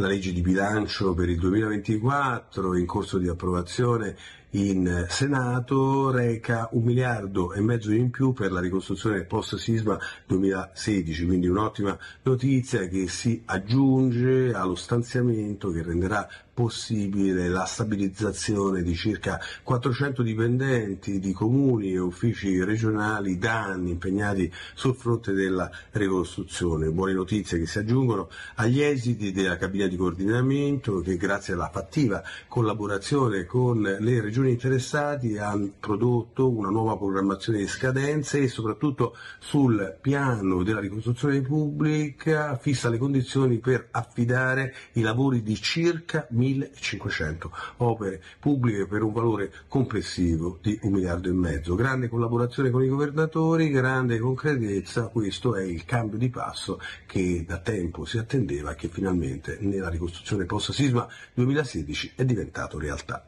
la legge di bilancio per il 2024 in corso di approvazione in Senato reca un miliardo e mezzo in più per la ricostruzione post sisma 2016, quindi un'ottima notizia che si aggiunge allo stanziamento che renderà possibile la stabilizzazione di circa 400 dipendenti di comuni e uffici regionali da anni impegnati sul fronte della ricostruzione. Buone notizie che si aggiungono agli esiti della cabina di coordinamento che grazie alla fattiva collaborazione con le regioni regioni interessati hanno prodotto una nuova programmazione di scadenze e soprattutto sul piano della ricostruzione pubblica fissa le condizioni per affidare i lavori di circa 1500 opere pubbliche per un valore complessivo di un miliardo e mezzo. Grande collaborazione con i governatori, grande concretezza, questo è il cambio di passo che da tempo si attendeva che finalmente nella ricostruzione post-sisma 2016 è diventato realtà.